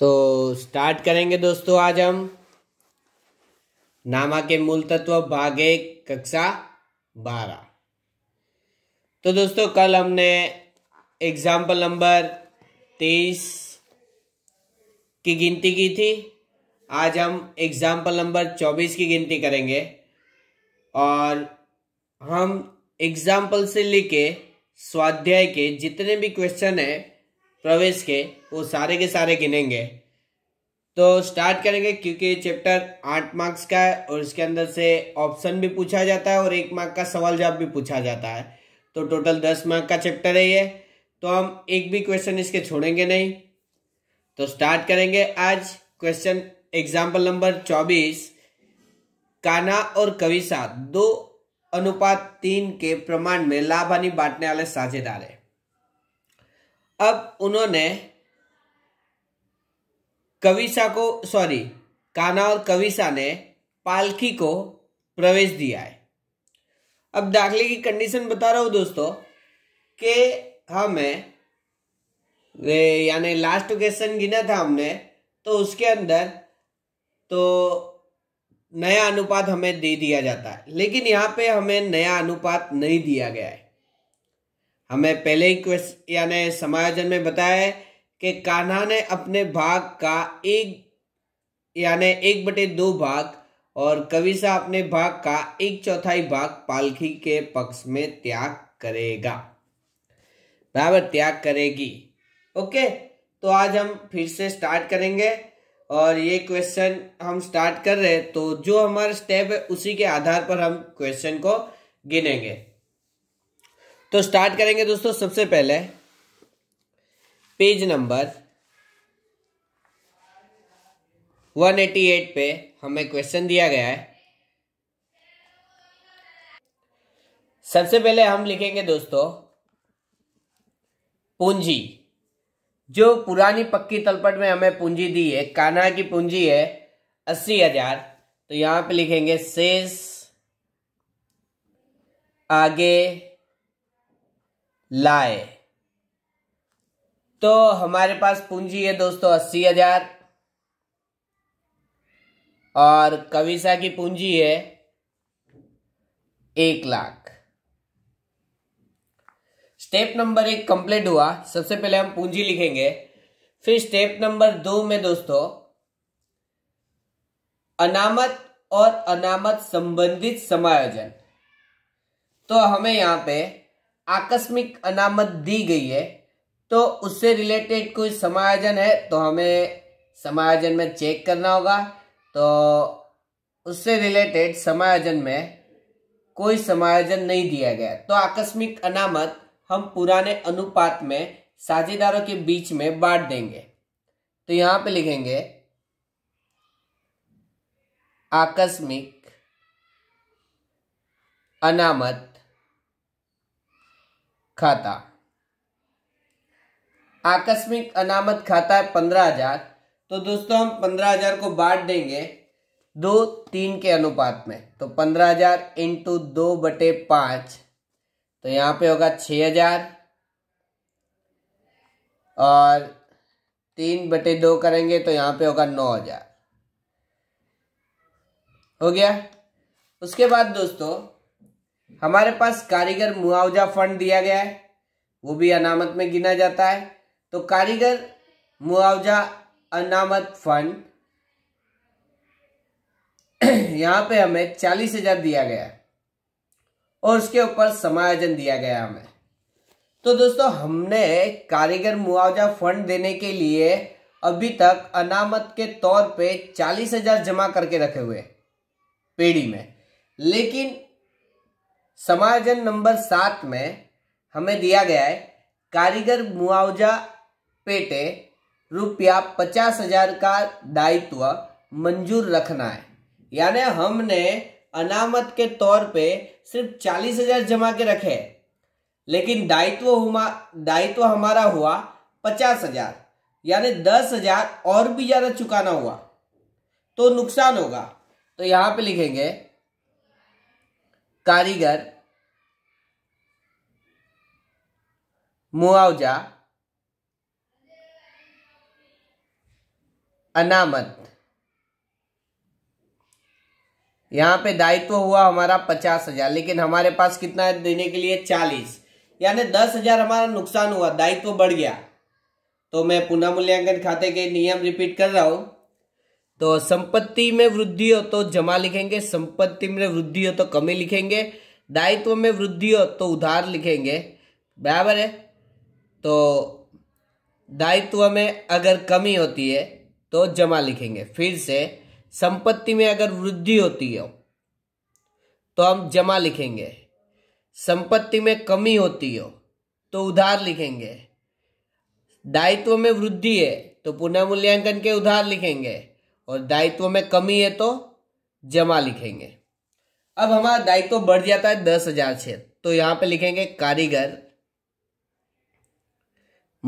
तो स्टार्ट करेंगे दोस्तों आज हम नामा के मूल तत्व भागे कक्षा बारह तो दोस्तों कल हमने एग्जाम्पल नंबर तीस की गिनती की थी आज हम एग्जाम्पल नंबर चौबीस की गिनती करेंगे और हम एग्जाम्पल से लेके स्वाध्याय के जितने भी क्वेश्चन है प्रवेश के वो सारे के सारे गिनेंगे तो स्टार्ट करेंगे क्योंकि चैप्टर आठ मार्क्स का है और इसके अंदर से ऑप्शन भी पूछा जाता है और एक मार्क का सवाल जवाब भी पूछा जाता है तो टोटल दस मार्क का चैप्टर है ये तो हम एक भी क्वेश्चन इसके छोड़ेंगे नहीं तो स्टार्ट करेंगे आज क्वेश्चन एग्जाम्पल नंबर चौबीस काना और कविशा दो अनुपात तीन के प्रमाण में लाभ हानि बांटने वाले साझेदार है अब उन्होंने कविसा को सॉरी काना और कविसा ने पालकी को प्रवेश दिया है अब दाखिले की कंडीशन बता रहा हूँ दोस्तों के हमें यानी लास्ट क्वेश्चन गिना था हमने तो उसके अंदर तो नया अनुपात हमें दे दिया जाता है लेकिन यहाँ पे हमें नया अनुपात नहीं दिया गया है हमें पहले ही क्वेश्चन यानी समायोजन में बताया है कि कान्हा ने अपने भाग का एक यानी एक बटे दो भाग और कविसा अपने भाग का एक चौथाई भाग पालखी के पक्ष में त्याग करेगा बराबर त्याग करेगी ओके तो आज हम फिर से स्टार्ट करेंगे और ये क्वेश्चन हम स्टार्ट कर रहे हैं तो जो हमारा स्टेप है उसी के आधार पर हम क्वेश्चन को गिनेंगे तो स्टार्ट करेंगे दोस्तों सबसे पहले पेज नंबर 188 पे हमें क्वेश्चन दिया गया है सबसे पहले हम लिखेंगे दोस्तों पूंजी जो पुरानी पक्की तलपट में हमें पूंजी दी है काना की पूंजी है अस्सी हजार तो यहां पे लिखेंगे शेष आगे लाए तो हमारे पास पूंजी है दोस्तों अस्सी हजार और कविसा की पूंजी है एक लाख स्टेप नंबर एक कंप्लीट हुआ सबसे पहले हम पूंजी लिखेंगे फिर स्टेप नंबर दो में दोस्तों अनामत और अनामत संबंधित समायोजन तो हमें यहां पे आकस्मिक अनामत दी गई है तो उससे रिलेटेड कोई समायोजन है तो हमें समायोजन में चेक करना होगा तो उससे रिलेटेड समायोजन में कोई समायोजन नहीं दिया गया तो आकस्मिक अनामत हम पुराने अनुपात में साझेदारों के बीच में बांट देंगे तो यहां पे लिखेंगे आकस्मिक अनामत खाता आकस्मिक अनामत खाता है पंद्रह हजार तो दोस्तों हम पंद्रह हजार को बांट देंगे दो तीन के अनुपात में तो पंद्रह हजार इंटू दो बटे पांच तो यहां पे होगा छ हजार और तीन बटे दो करेंगे तो यहां पे होगा नौ हजार हो गया उसके बाद दोस्तों हमारे पास कारीगर मुआवजा फंड दिया गया है वो भी अनामत में गिना जाता है तो कारीगर मुआवजा अनामत फंड यहां पे हमें चालीस हजार दिया गया और उसके ऊपर समायोजन दिया गया हमें तो दोस्तों हमने कारीगर मुआवजा फंड देने के लिए अभी तक अनामत के तौर पे चालीस हजार जमा करके रखे हुए पेड़ी में लेकिन समायोजन नंबर सात में हमें दिया गया है कारीगर मुआवजा पेटे रुपया पचास हजार का दायित्व मंजूर रखना है यानी हमने अनामत के तौर पे सिर्फ चालीस हजार जमा के रखे लेकिन दायित्व दायित्व हमारा हुआ पचास हजार यानी दस हजार और भी ज़्यादा चुकाना हुआ तो नुकसान होगा तो यहाँ पे लिखेंगे कारीगर मुआवजा अनामत यहां पे दायित्व हुआ हमारा पचास हजार लेकिन हमारे पास कितना है देने के लिए चालीस यानी दस हजार हमारा नुकसान हुआ दायित्व बढ़ गया तो मैं पुनः मूल्यांकन खाते के नियम रिपीट कर रहा हूं तो संपत्ति में वृद्धि हो तो जमा लिखेंगे संपत्ति में वृद्धि हो तो कमी लिखेंगे दायित्व में वृद्धि हो तो उधार लिखेंगे बराबर है तो दायित्व में अगर कमी होती है तो जमा लिखेंगे फिर से संपत्ति में अगर वृद्धि होती हो तो हम जमा लिखेंगे संपत्ति में कमी होती हो तो उधार लिखेंगे दायित्व में वृद्धि है तो पुनः मूल्यांकन के उधार लिखेंगे और दायित्व में कमी है तो जमा लिखेंगे अब हमारा दायित्व बढ़ जाता है दस हजार से तो यहां पे लिखेंगे कारीगर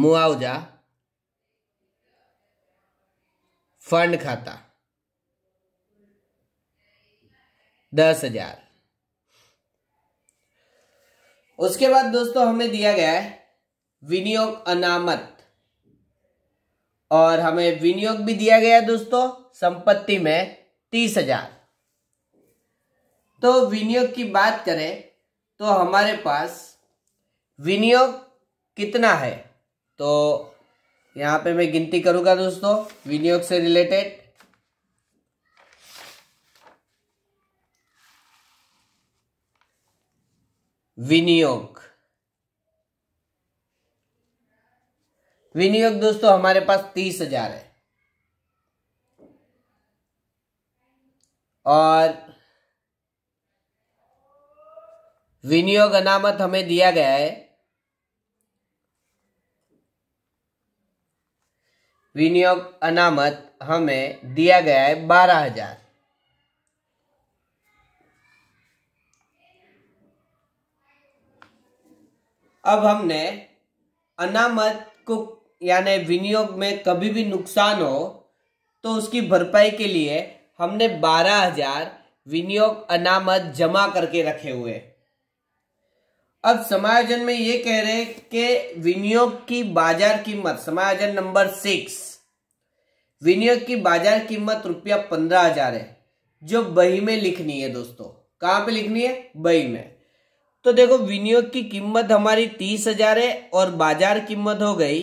मुआवजा फंड खाता दस हजार उसके बाद दोस्तों हमें दिया गया है विनियोग अनामत और हमें विनियोग भी दिया गया दोस्तों संपत्ति में तीस हजार तो विनियोग की बात करें तो हमारे पास विनियोग कितना है तो यहां पे मैं गिनती करूंगा दोस्तों विनियोग से रिलेटेड विनियोग विनियोग दोस्तों हमारे पास तीस हजार है और विनियोग अनामत हमें दिया गया है विनियोग अनामत हमें दिया गया है बारह हजार अब हमने अनामत को यानी विनियोग में कभी भी नुकसान हो तो उसकी भरपाई के लिए हमने बारह हजार विनियोग अनामत जमा करके रखे हुए अब समायोजन में ये कह रहे कि विनियोग की बाजार कीमत समायोजन नंबर सिक्स विनियोग की बाजार कीमत रुपया पंद्रह हजार है जो बही में लिखनी है दोस्तों कहां पे लिखनी है बही में तो देखो विनियोग की कीमत हमारी तीस हजार है और बाजार कीमत हो गई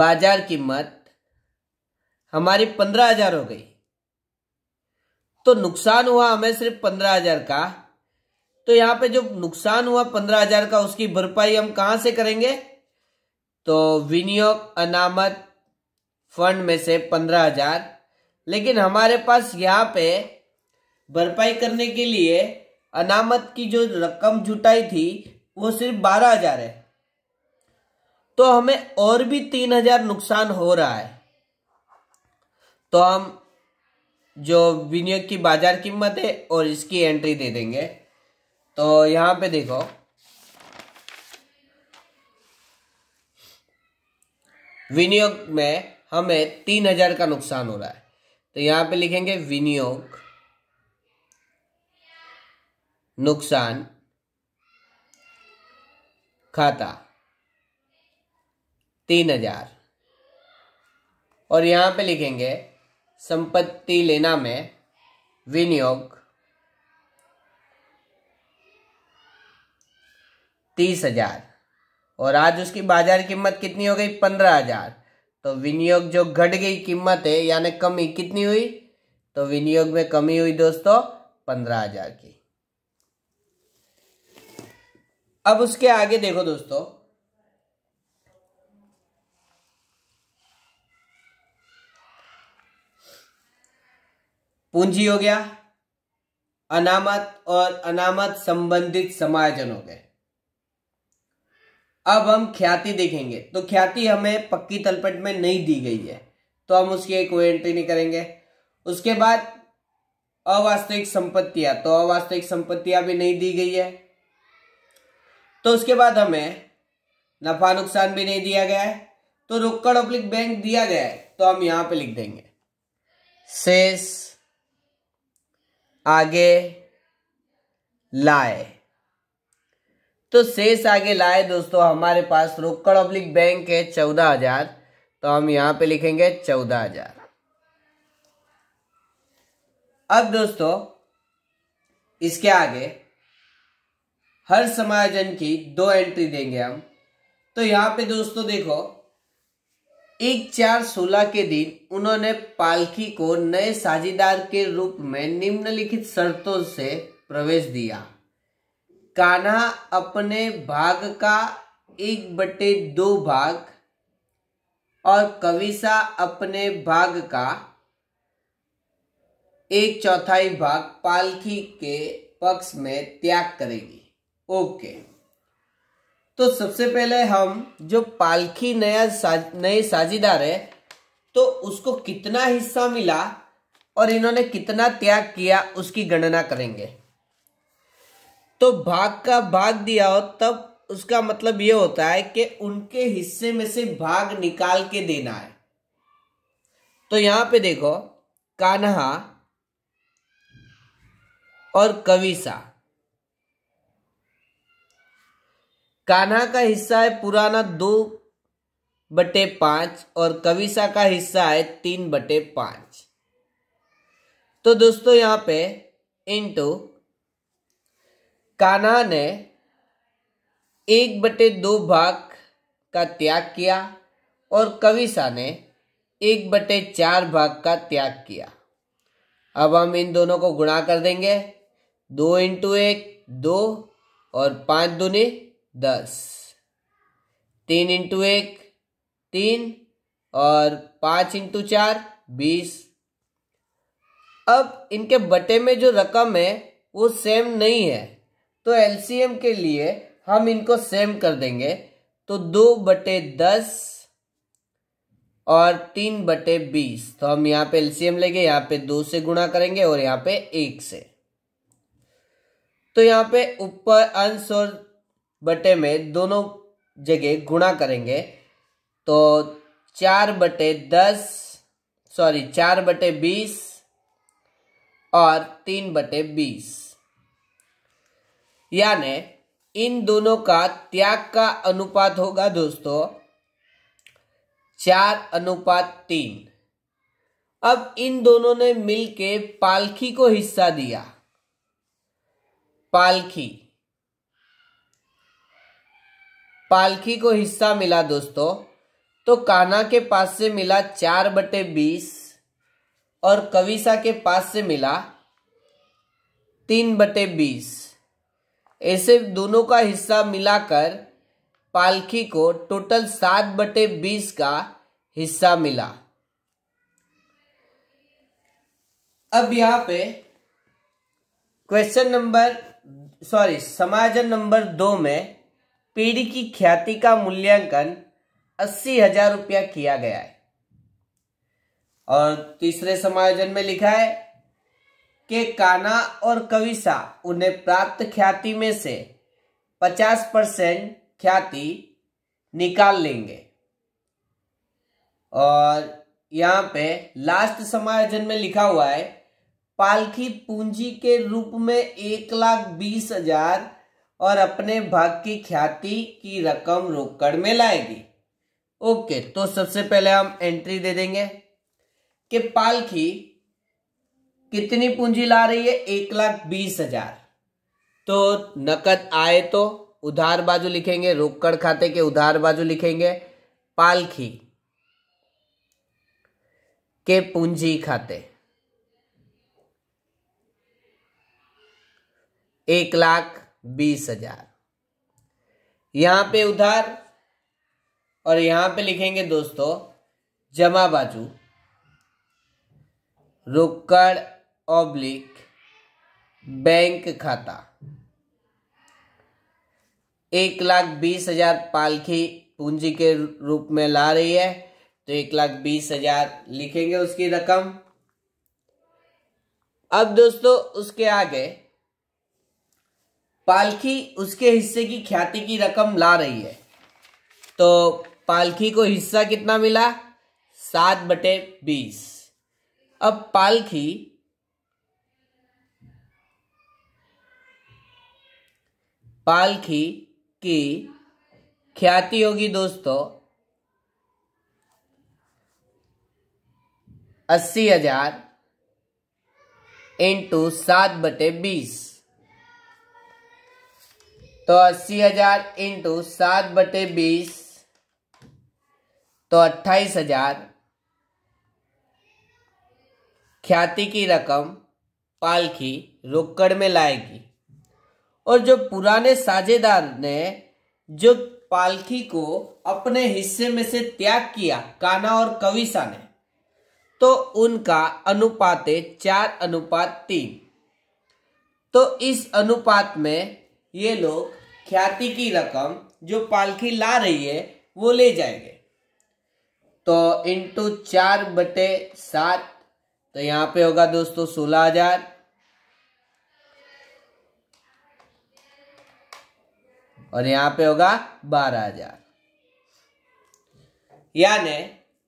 बाजार कीमत हमारी पंद्रह हजार हो गई तो नुकसान हुआ हमें सिर्फ पंद्रह हजार का तो यहाँ पे जो नुकसान हुआ पंद्रह हजार का उसकी भरपाई हम कहां से करेंगे तो विनियोग अनामत फंड में से पंद्रह हजार लेकिन हमारे पास यहां पे भरपाई करने के लिए अनामत की जो रकम जुटाई थी वो सिर्फ बारह हजार है तो हमें और भी तीन हजार नुकसान हो रहा है तो हम जो विनियोग की बाजार कीमत है और इसकी एंट्री दे देंगे तो यहां पे देखो विनियोग में हमें तीन हजार का नुकसान हो रहा है तो यहां पे लिखेंगे विनियोग नुकसान खाता तीन हजार और यहां पे लिखेंगे संपत्ति लेना में विनियोग तीस हजार और आज उसकी बाजार कीमत कितनी हो गई पंद्रह हजार तो विनियोग जो घट गई कीमत है यानी कमी कितनी हुई तो विनियोग में कमी हुई दोस्तों पंद्रह हजार की अब उसके आगे देखो दोस्तों पूंजी हो गया अनामत और अनामत संबंधित समायोजन हो गए अब हम ख्याति देखेंगे तो ख्याति हमें पक्की तलपट में नहीं दी गई है तो हम उसकी एक एंट्री नहीं करेंगे उसके बाद अवास्तविक संपत्तियां तो अवास्तविक संपत्तियां भी नहीं दी गई है तो उसके बाद हमें नफा नुकसान भी नहीं दिया गया है तो रोकड़ पब्लिक बैंक दिया गया है तो हम यहां पे लिख देंगे शेष आगे लाए तो शेष आगे लाए दोस्तों हमारे पास रोकड़ पब्लिक बैंक है चौदह हजार तो हम यहां पे लिखेंगे चौदह हजार अब दोस्तों इसके आगे हर समायोजन की दो एंट्री देंगे हम तो यहां पे दोस्तों देखो एक चार सोलह के दिन उन्होंने पालकी को नए साझेदार के रूप में निम्नलिखित शर्तों से प्रवेश दिया कान्हा अपने भाग का एक बटे दो भाग और कविसा अपने भाग का एक चौथाई भाग पालकी के पक्ष में त्याग करेगी ओके तो सबसे पहले हम जो पालखी नया साज, नए साझीदार है तो उसको कितना हिस्सा मिला और इन्होंने कितना त्याग किया उसकी गणना करेंगे तो भाग का भाग दिया हो तब उसका मतलब यह होता है कि उनके हिस्से में से भाग निकाल के देना है तो यहां पे देखो कान्हा और कविसा कान्हा का हिस्सा है पुराना दो बटे पांच और कविसा का हिस्सा है तीन बटे पांच तो दोस्तों यहां पे इंटू कान्हा ने एक बटे दो भाग का त्याग किया और कविसा ने एक बटे चार भाग का त्याग किया अब हम इन दोनों को गुणा कर देंगे दो इंटू एक दो और पांच दुनी दस तीन इंटू एक तीन और पांच इंटू चार बीस अब इनके बटे में जो रकम है वो सेम नहीं है तो एलसीएम के लिए हम इनको सेम कर देंगे तो दो बटे दस और तीन बटे बीस तो हम यहाँ पे एलसीएम लेंगे यहाँ पे दो से गुणा करेंगे और यहाँ पे एक से तो यहाँ पे ऊपर अंश और बटे में दोनों जगह गुणा करेंगे तो चार बटे दस सॉरी चार बटे बीस और तीन बटे बीस यानी इन दोनों का त्याग का अनुपात होगा दोस्तों चार अनुपात तीन अब इन दोनों ने मिलके पालखी को हिस्सा दिया पालखी पालखी को हिस्सा मिला दोस्तों तो काना के पास से मिला चार बटे बीस और कविसा के पास से मिला तीन बटे बीस ऐसे दोनों का हिस्सा मिलाकर पालखी को टोटल सात बटे बीस का हिस्सा मिला अब यहां पे क्वेश्चन नंबर सॉरी समाजन नंबर दो में पीढ़ी की ख्याति का मूल्यांकन अस्सी हजार रुपया किया गया है और तीसरे समायोजन में लिखा है कि काना और कविसा उन्हें प्राप्त ख्याति में से पचास परसेंट ख्याति निकाल लेंगे और यहां पे लास्ट समायोजन में लिखा हुआ है पालखी पूंजी के रूप में एक लाख बीस हजार और अपने भाग की ख्याति की रकम रोकड़ में लाएगी ओके तो सबसे पहले हम एंट्री दे देंगे कि पालखी कितनी पूंजी ला रही है एक लाख बीस हजार तो नकद आए तो उधार बाजू लिखेंगे रोकड़ खाते के उधार बाजू लिखेंगे पालखी के पूंजी खाते एक लाख बीस हजार यहां पे उधार और यहां पे लिखेंगे दोस्तों जमा बाजू रोकड़ ऑब्लिक बैंक खाता एक लाख बीस हजार पालखी पूंजी के रूप में ला रही है तो एक लाख बीस हजार लिखेंगे उसकी रकम अब दोस्तों उसके आगे पालखी उसके हिस्से की ख्याति की रकम ला रही है तो पालखी को हिस्सा कितना मिला सात बटे बीस अब पालखी पालखी की ख्याति होगी दोस्तों अस्सी हजार इंटू सात बटे बीस तो अस्सी हजार इंटू सात बटे बीस तो अट्ठाईस हजार ख्याति की रकम पालखी रोकड़ में लाएगी और जो पुराने साझेदार ने जो पालखी को अपने हिस्से में से त्याग किया काना और कविसा ने तो उनका अनुपात है चार अनुपात तीन तो इस अनुपात में ये लोग ख्याति की रकम जो पालकी ला रही है वो ले जाएंगे तो इंटू चार बटे सात तो यहां पे होगा दोस्तों सोलह हजार और यहां पे होगा बारह हजार यानी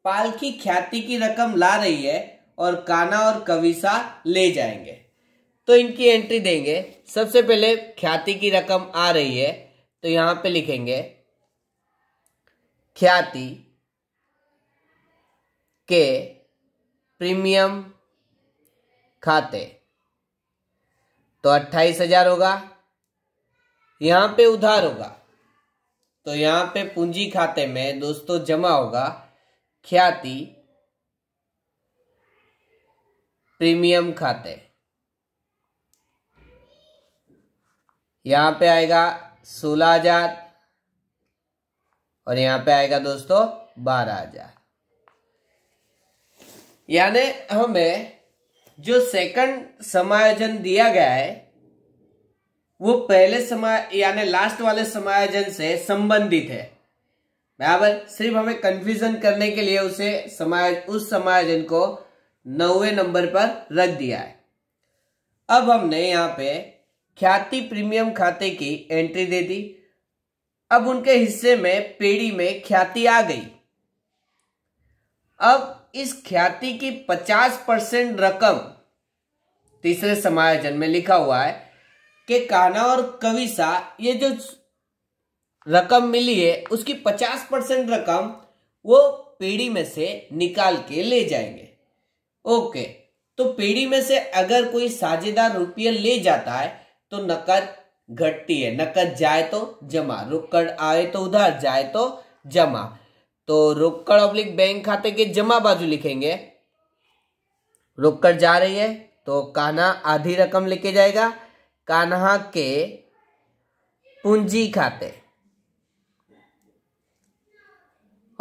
पालकी ख्याति की रकम ला रही है और काना और कविसा ले जाएंगे तो इनकी एंट्री देंगे सबसे पहले ख्याति की रकम आ रही है तो यहां पे लिखेंगे ख्याति के प्रीमियम खाते तो अट्ठाईस हजार होगा यहां पे उधार होगा तो यहां पे पूंजी खाते में दोस्तों जमा होगा ख्याति प्रीमियम खाते यहाँ पे आएगा सोलह हजार और यहाँ पे आएगा दोस्तों बारह हजार यानी हमें जो सेकंड समायोजन दिया गया है वो पहले समय यानी लास्ट वाले समायोजन से संबंधित है बराबर सिर्फ हमें कंफ्यूजन करने के लिए उसे समाय उस समायोजन को नौवे नंबर पर रख दिया है अब हमने यहाँ पे ख्याति प्रीमियम खाते की एंट्री दे दी अब उनके हिस्से में पेड़ी में ख्याति आ गई अब इस ख्याति की 50 परसेंट रकम तीसरे समायोजन में लिखा हुआ है कि काना और कविसा ये जो रकम मिली है उसकी 50 परसेंट रकम वो पेड़ी में से निकाल के ले जाएंगे ओके तो पेड़ी में से अगर कोई साझेदार रुपये ले जाता है तो नकद घटती है नकद जाए तो जमा रुकड़ आए तो उधार जाए तो जमा तो रुकड़ अब्लिक बैंक खाते के जमा बाजू लिखेंगे रुकड़ जा रही है तो कान्हा आधी रकम लेके जाएगा कान्हा के पूंजी खाते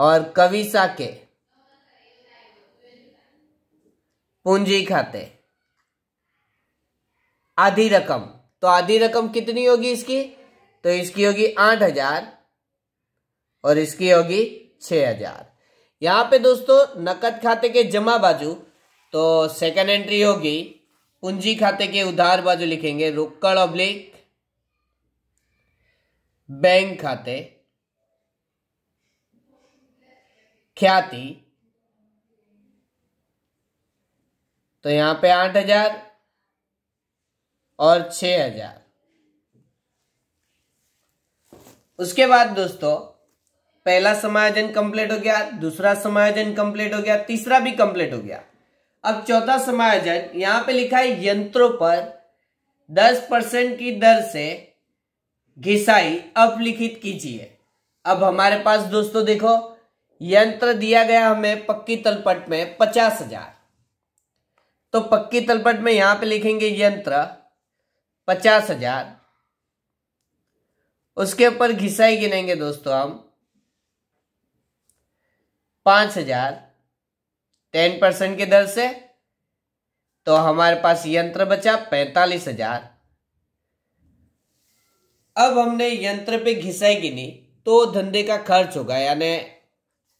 और कविसा के पूंजी खाते आधी रकम तो आधी रकम कितनी होगी इसकी तो इसकी होगी आठ हजार और इसकी होगी छह हजार यहां पे दोस्तों नकद खाते के जमा बाजू तो सेकंड एंट्री होगी पूंजी खाते के उधार बाजू लिखेंगे रुक्कड़ अब्लिक बैंक खाते ख्याति तो यहां पे आठ हजार और छ हजार उसके बाद दोस्तों पहला समायोजन कंप्लीट हो गया दूसरा समायोजन कंप्लीट हो गया तीसरा भी कंप्लीट हो गया अब चौथा समायोजन यहां पे लिखा है यंत्रों पर 10 परसेंट की दर से घिसाई अब लिखित कीजिए अब हमारे पास दोस्तों देखो यंत्र दिया गया हमें पक्की तलपट में पचास हजार तो पक्की तलपट में यहां पे लिखेंगे यंत्र पचास हजार उसके ऊपर घिसाई गिनेंगे दोस्तों हम पांच हजार टेन परसेंट की दर से तो हमारे पास यंत्र बचा पैंतालीस हजार अब हमने यंत्र पे घिसाई गिनी तो धंधे का खर्च होगा यानी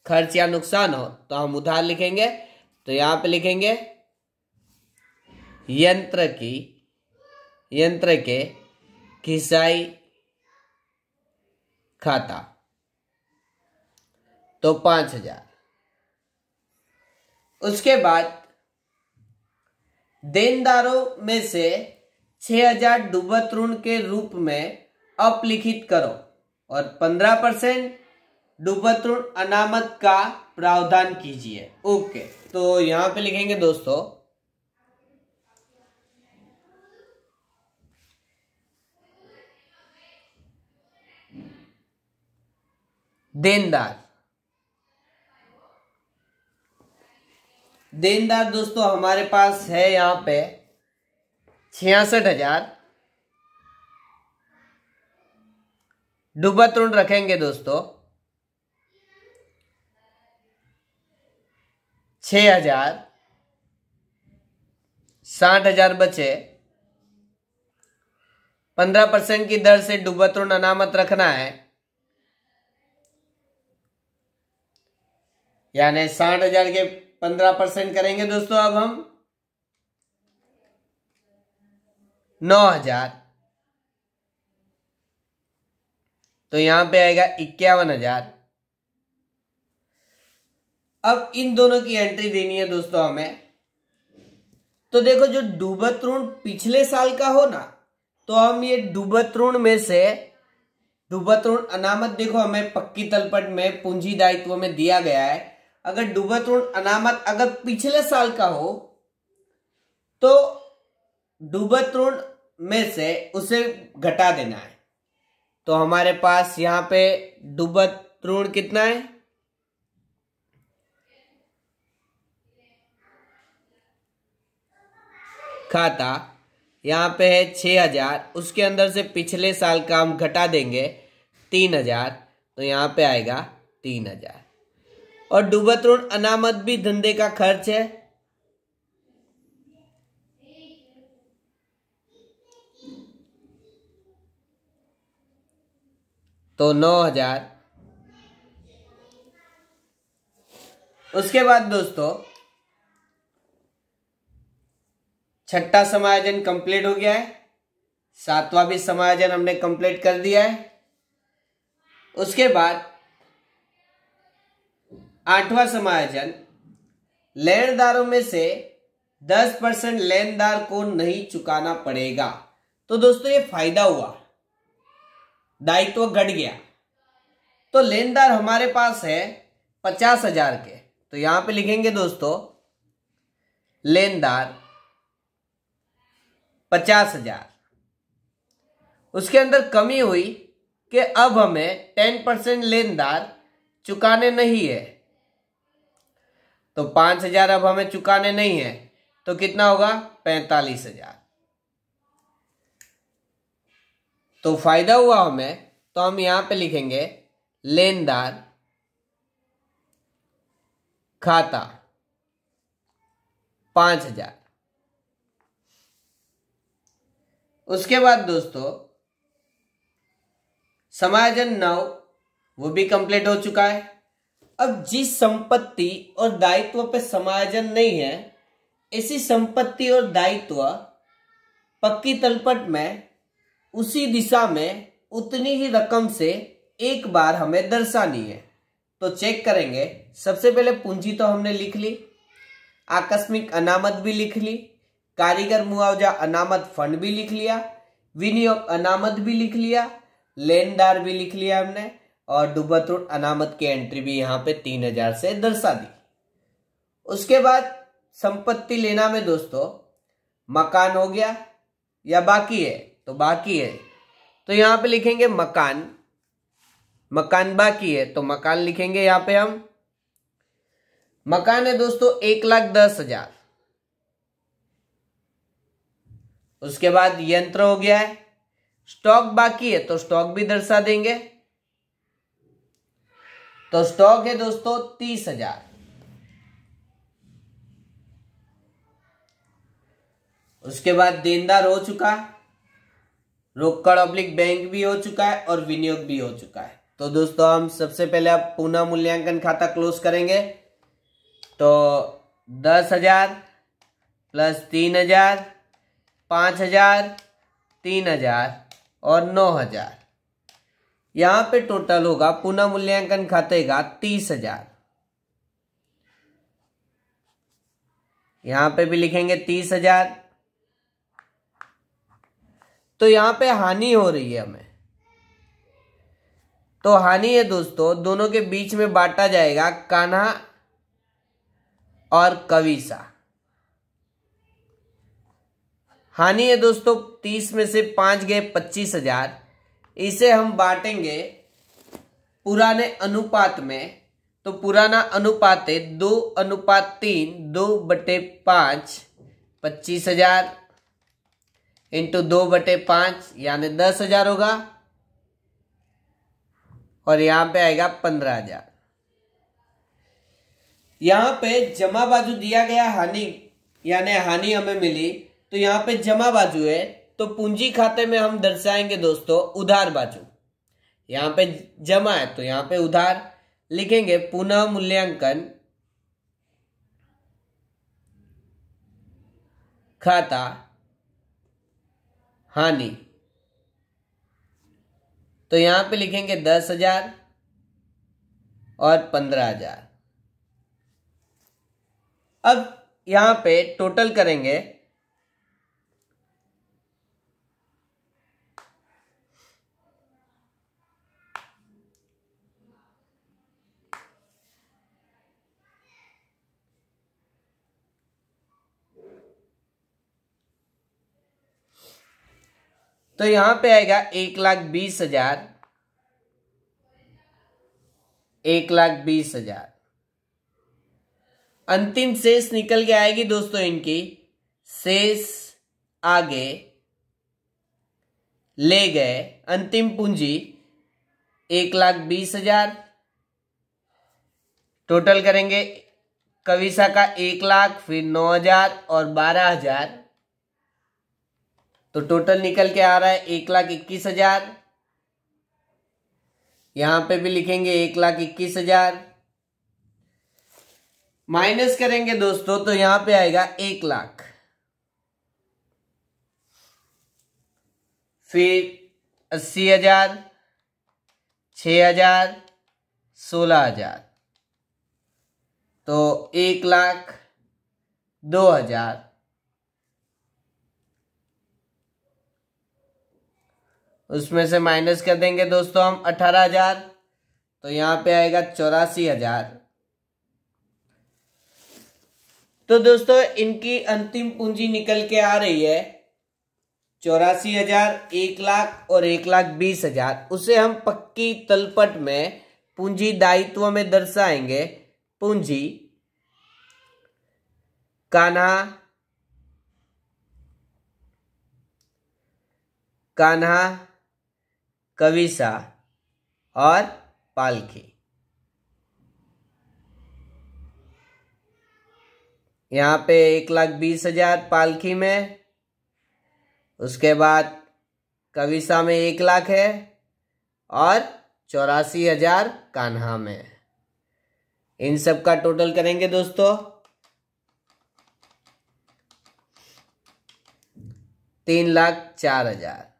खर्च या नुकसान हो तो हम उधार लिखेंगे तो यहां पे लिखेंगे यंत्र की यंत्र के खिसाई खाता तो पांच हजार उसके बाद देनदारों में से छह हजार डुबत ऋण के रूप में अपलिखित करो और पंद्रह परसेंट डुबत ऋण अनामत का प्रावधान कीजिए ओके तो यहां पे लिखेंगे दोस्तों देनदार देनदार दोस्तों हमारे पास है यहां पे छियासठ हजार डुब्बा तरुण रखेंगे दोस्तों छ हजार साठ हजार बचे पंद्रह परसेंट की दर से डुब्बा तरुण अनामत रखना है यानी साठ हजार के पंद्रह परसेंट करेंगे दोस्तों अब हम नौ हजार तो यहां पे आएगा इक्यावन हजार अब इन दोनों की एंट्री देनी है दोस्तों हमें तो देखो जो डूबतरुण पिछले साल का हो ना तो हम ये डूबतरुण में से डूबतरुण अनामत देखो हमें पक्की तलपट में पूंजी दायित्व में दिया गया है अगर डुबतोड़ अनामत अगर पिछले साल का हो तो डुबतोड़ में से उसे घटा देना है तो हमारे पास यहां पे डुबत कितना है खाता यहां पे है छह हजार उसके अंदर से पिछले साल का हम घटा देंगे तीन हजार तो यहां पे आएगा तीन हजार और ऋण अनामत भी धंधे का खर्च है तो नौ हजार उसके बाद दोस्तों छठा समायोजन कंप्लीट हो गया है सातवां भी समायोजन हमने कंप्लीट कर दिया है उसके बाद आठवां समायोजन लेनदारों में से दस परसेंट लेनदार को नहीं चुकाना पड़ेगा तो दोस्तों ये फायदा हुआ दायित्व घट गया तो लेनदार हमारे पास है पचास हजार के तो यहां पे लिखेंगे दोस्तों लेनदार पचास हजार उसके अंदर कमी हुई कि अब हमें टेन परसेंट लेनदार चुकाने नहीं है तो पाँच हजार अब हमें चुकाने नहीं है तो कितना होगा पैंतालीस हजार तो फायदा हुआ हमें तो हम यहां पे लिखेंगे लेनदार खाता पांच हजार उसके बाद दोस्तों समायोजन नौ वो भी कंप्लीट हो चुका है अब जिस संपत्ति और दायित्व पे समायोजन नहीं है ऐसी संपत्ति और दायित्व पक्की तलपट में उसी दिशा में उतनी ही रकम से एक बार हमें दर्शानी है तो चेक करेंगे सबसे पहले पूंजी तो हमने लिख ली आकस्मिक अनामत भी लिख ली कारीगर मुआवजा अनामत फंड भी लिख लिया विनियोग अनामत भी लिख लिया लेनदार भी लिख लिया हमने और डुबत अनामत की एंट्री भी यहाँ पे तीन हजार से दर्शा दी उसके बाद संपत्ति लेना में दोस्तों मकान हो गया या बाकी है तो बाकी है तो यहाँ पे लिखेंगे मकान मकान बाकी है तो मकान लिखेंगे यहाँ पे हम मकान है दोस्तों एक लाख दस हजार उसके बाद यंत्र हो गया है स्टॉक बाकी है तो स्टॉक भी दर्शा देंगे तो स्टॉक है दोस्तों तीस हजार उसके बाद देनदार हो चुका रोकड़ पब्लिक बैंक भी हो चुका है और विनियोग भी हो चुका है तो दोस्तों हम सबसे पहले आप पुनः मूल्यांकन खाता क्लोज करेंगे तो दस हजार प्लस तीन हजार पांच हजार तीन हजार और नौ हजार यहां पे टोटल होगा पुनः मूल्यांकन खाते का तीस हजार यहां पे भी लिखेंगे तीस हजार तो यहां पे हानि हो रही है हमें तो हानि है दोस्तों दोनों के बीच में बांटा जाएगा कान्हा और कविसा हानि है दोस्तों तीस में से पांच गए पच्चीस हजार इसे हम बांटेंगे पुराने अनुपात में तो पुराना अनुपात है दो अनुपात तीन दो बटे पांच पच्चीस हजार इंटू दो बटे पांच यानी दस हजार होगा और यहां पे आएगा पंद्रह हजार यहां पे जमा बाजू दिया गया हानि यानी हानि हमें मिली तो यहां पे जमा बाजू है तो पूंजी खाते में हम दर्शाएंगे दोस्तों उधार बाजू यहां पे जमा है तो यहां पे उधार लिखेंगे पुनः मूल्यांकन खाता हानि तो यहां पे लिखेंगे दस हजार और पंद्रह हजार अब यहां पे टोटल करेंगे तो यहां पे आएगा एक लाख बीस हजार एक लाख बीस हजार अंतिम शेष निकल के आएगी दोस्तों इनकी शेष आगे ले गए अंतिम पूंजी एक लाख बीस हजार टोटल करेंगे कविशा का एक लाख फिर नौ हजार और बारह हजार तो टोटल निकल के आ रहा है एक लाख इक्कीस हजार यहां पे भी लिखेंगे एक लाख इक्कीस हजार माइनस करेंगे दोस्तों तो यहां पे आएगा एक लाख फिर अस्सी हजार छ हजार सोलह हजार तो एक लाख दो हजार उसमें से माइनस कर देंगे दोस्तों हम अठारह हजार तो यहां पे आएगा चौरासी हजार तो दोस्तों इनकी अंतिम पूंजी निकल के आ रही है चौरासी हजार एक लाख और एक लाख बीस हजार उसे हम पक्की तलपट में पूंजी दायित्व में दर्शाएंगे पूंजी कान्हा कान्हा कविसा और पालखी यहाँ पे एक लाख बीस हजार पालखी में उसके बाद कविसा में एक लाख है और चौरासी हजार कान्हा में इन सब का टोटल करेंगे दोस्तों तीन लाख चार हजार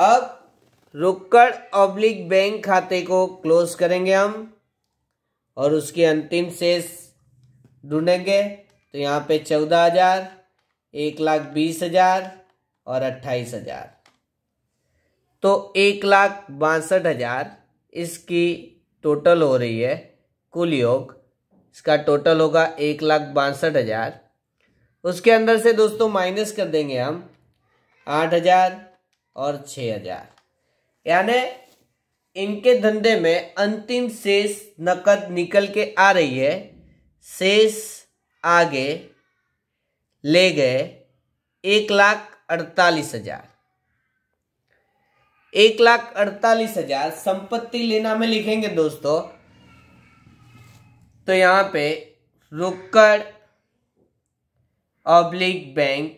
अब रुक्कड़ ऑब्लिक बैंक खाते को क्लोज करेंगे हम और उसकी अंतिम शेष ढूंढेंगे तो यहाँ पे चौदह हजार एक लाख बीस हजार और अट्ठाईस हजार तो एक लाख बासठ हजार इसकी टोटल हो रही है कुल योग इसका टोटल होगा एक लाख बासठ हजार उसके अंदर से दोस्तों माइनस कर देंगे हम आठ हजार और छः हजार यानी इनके धंधे में अंतिम शेष नकद निकल के आ रही है शेष आगे ले गए एक लाख अड़तालीस हजार एक लाख अड़तालीस हजार संपत्ति लेना में लिखेंगे दोस्तों तो यहां पे रोकड़ ऑब्लिक बैंक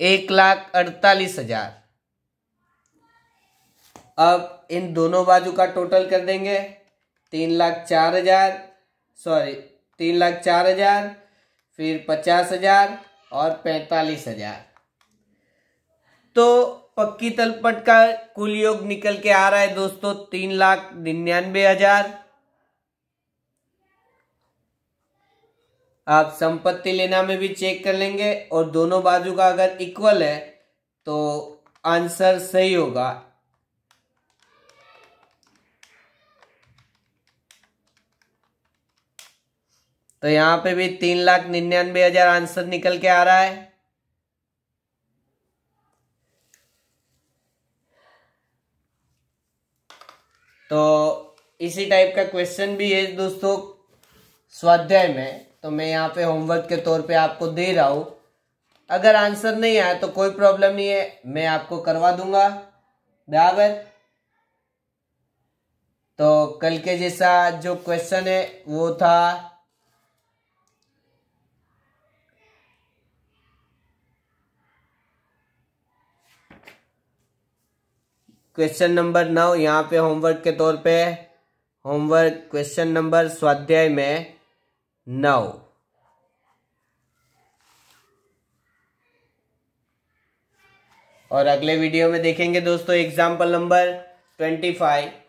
एक लाख अड़तालीस हजार अब इन दोनों बाजू का टोटल कर देंगे तीन लाख चार हजार सॉरी तीन लाख चार हजार फिर पचास हजार और पैंतालीस हजार तो पक्की तलपट का कुल योग निकल के आ रहा है दोस्तों तीन लाख निन्यानवे हजार आप संपत्ति लेना में भी चेक कर लेंगे और दोनों बाजू का अगर इक्वल है तो आंसर सही होगा तो यहां पे भी तीन लाख निन्यानबे हजार आंसर निकल के आ रहा है तो इसी टाइप का क्वेश्चन भी है दोस्तों स्वाध्याय में तो मैं यहाँ पे होमवर्क के तौर पे आपको दे रहा हूँ अगर आंसर नहीं आया तो कोई प्रॉब्लम नहीं है मैं आपको करवा दूंगा बराबर तो कल के जैसा जो क्वेश्चन है वो था क्वेश्चन नंबर नौ यहाँ पे होमवर्क के तौर पे होमवर्क क्वेश्चन नंबर स्वाध्याय में नौ और अगले वीडियो में देखेंगे दोस्तों एग्जाम्पल नंबर ट्वेंटी फाइव